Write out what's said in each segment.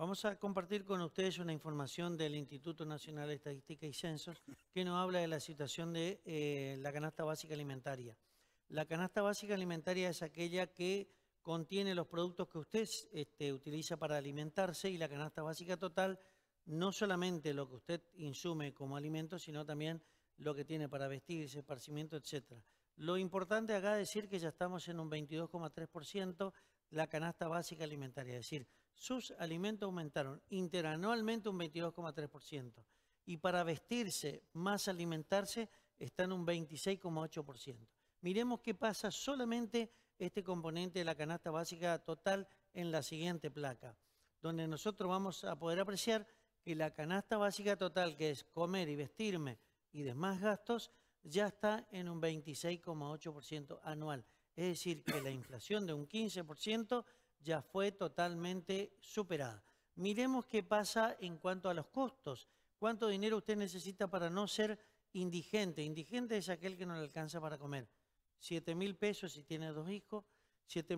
Vamos a compartir con ustedes una información del Instituto Nacional de Estadística y Censos que nos habla de la situación de eh, la canasta básica alimentaria. La canasta básica alimentaria es aquella que contiene los productos que usted este, utiliza para alimentarse y la canasta básica total no solamente lo que usted insume como alimento, sino también lo que tiene para vestirse, esparcimiento, etcétera. Lo importante acá es decir que ya estamos en un 22,3%, la canasta básica alimentaria, es decir, sus alimentos aumentaron interanualmente un 22,3% y para vestirse más alimentarse están un 26,8%. Miremos qué pasa solamente este componente de la canasta básica total en la siguiente placa, donde nosotros vamos a poder apreciar que la canasta básica total, que es comer y vestirme y demás gastos, ya está en un 26,8% anual. Es decir, que la inflación de un 15% ya fue totalmente superada. Miremos qué pasa en cuanto a los costos. ¿Cuánto dinero usted necesita para no ser indigente? Indigente es aquel que no le alcanza para comer. 7 mil pesos si tiene dos hijos, 7.400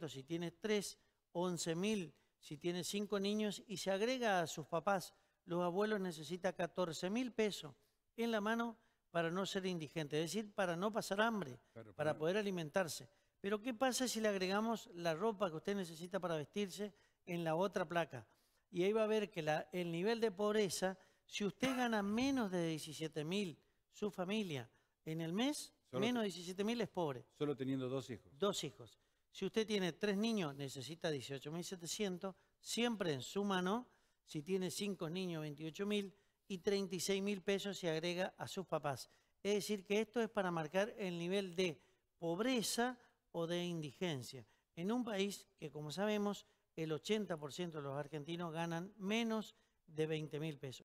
mil si tiene tres, 11 mil si tiene cinco niños y se agrega a sus papás, los abuelos necesitan 14 mil pesos en la mano para no ser indigente, es decir, para no pasar hambre, para poder alimentarse. Pero ¿qué pasa si le agregamos la ropa que usted necesita para vestirse en la otra placa? Y ahí va a ver que el nivel de pobreza, si usted gana menos de 17 mil, su familia, en el mes, menos de 17 mil es pobre. Solo teniendo dos hijos. Dos hijos. Si usted tiene tres niños, necesita 18.700, siempre en su mano. Si tiene cinco niños, 28.000 y 36 mil pesos se agrega a sus papás. Es decir, que esto es para marcar el nivel de pobreza o de indigencia. En un país que, como sabemos, el 80% de los argentinos ganan menos de 20 mil pesos.